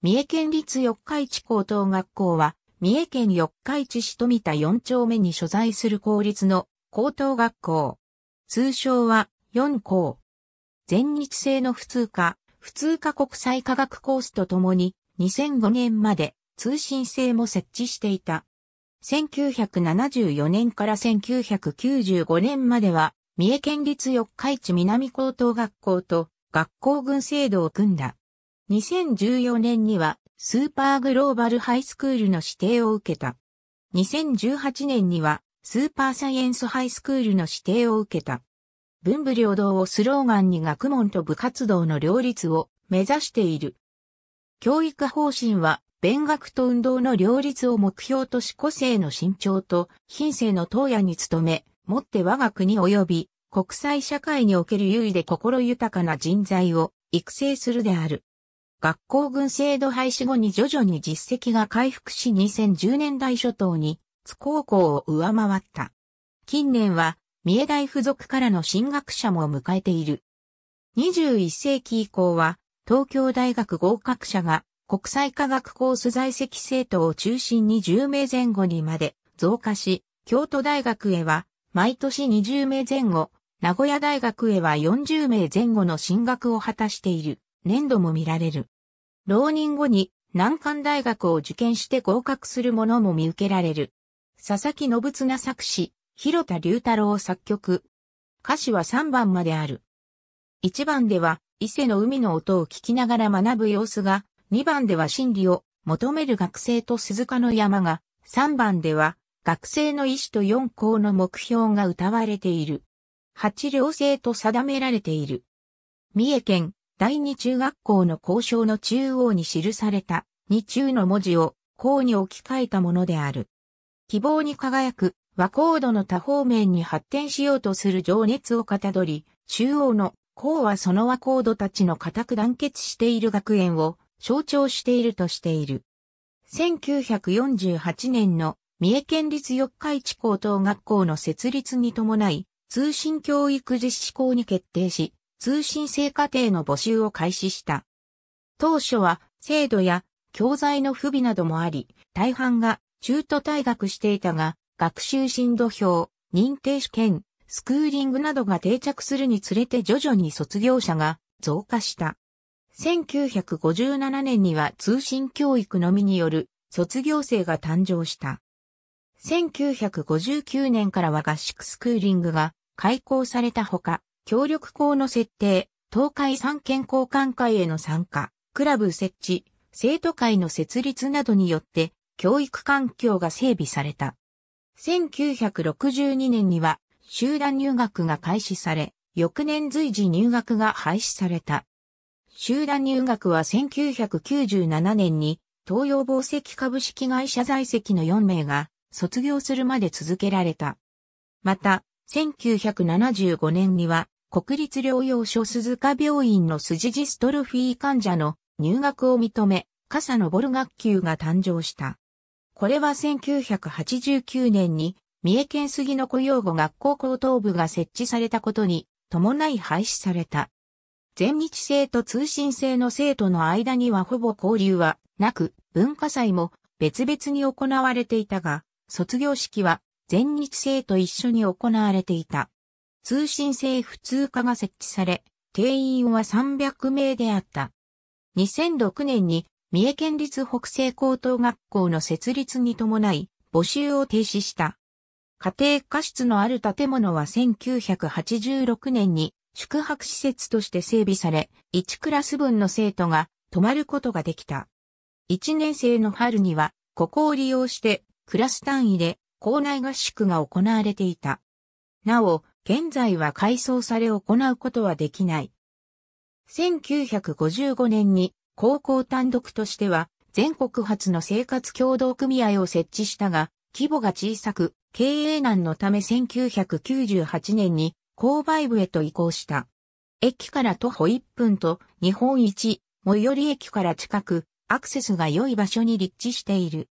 三重県立四日市高等学校は、三重県四日市市富田4丁目に所在する公立の高等学校。通称は4校。全日制の普通科、普通科国際科学コースとともに2005年まで通信制も設置していた。1974年から1995年までは、三重県立四日市南高等学校と学校群制度を組んだ。2014年にはスーパーグローバルハイスクールの指定を受けた。2018年にはスーパーサイエンスハイスクールの指定を受けた。文武両道をスローガンに学問と部活動の両立を目指している。教育方針は、勉学と運動の両立を目標とし個性の伸長と品性の投野に努め、もって我が国及び国際社会における優位で心豊かな人材を育成するである。学校群制度廃止後に徐々に実績が回復し2010年代初頭に津高校を上回った。近年は三重大附属からの進学者も迎えている。21世紀以降は東京大学合格者が国際科学コース在籍生徒を中心に10名前後にまで増加し、京都大学へは毎年20名前後、名古屋大学へは40名前後の進学を果たしている。年度も見られる。浪人後に難関大学を受験して合格する者も見受けられる。佐々木信綱作詞、広田隆太郎作曲。歌詞は3番まである。1番では、伊勢の海の音を聞きながら学ぶ様子が、2番では真理を求める学生と鈴鹿の山が、3番では、学生の意志と4校の目標が歌われている。8両制と定められている。三重県第二中学校の校章の中央に記された、二中の文字を、項に置き換えたものである。希望に輝く、和高度の多方面に発展しようとする情熱をかたどり、中央の項はその和高度たちの固く団結している学園を象徴しているとしている。1948年の三重県立四日市高等学校の設立に伴い、通信教育実施校に決定し、通信制課程の募集を開始した。当初は制度や教材の不備などもあり、大半が中途退学していたが、学習進度表、認定試験、スクーリングなどが定着するにつれて徐々に卒業者が増加した。1957年には通信教育のみによる卒業生が誕生した。1959年からは合宿スクーリングが開講されたほか、協力校の設定、東海三県交換会への参加、クラブ設置、生徒会の設立などによって、教育環境が整備された。1962年には、集団入学が開始され、翌年随時入学が廃止された。集団入学は1997年に、東洋宝石株式会社在籍の4名が、卒業するまで続けられた。また、1975年には、国立療養所鈴鹿病院のスジジストロフィー患者の入学を認め、傘のボル学級が誕生した。これは1989年に三重県杉の雇用後学校高等部が設置されたことに伴い廃止された。全日制と通信制の生徒の間にはほぼ交流はなく、文化祭も別々に行われていたが、卒業式は全日制と一緒に行われていた。通信制普通科が設置され、定員は300名であった。2006年に三重県立北西高等学校の設立に伴い募集を停止した。家庭科室のある建物は1986年に宿泊施設として整備され、1クラス分の生徒が泊まることができた。1年生の春には、ここを利用して、クラス単位で校内合宿が行われていた。なお、現在は改装され行うことはできない。1955年に高校単独としては全国初の生活協同組合を設置したが、規模が小さく、経営難のため1998年に購買部へと移行した。駅から徒歩1分と日本一、最寄り駅から近く、アクセスが良い場所に立地している。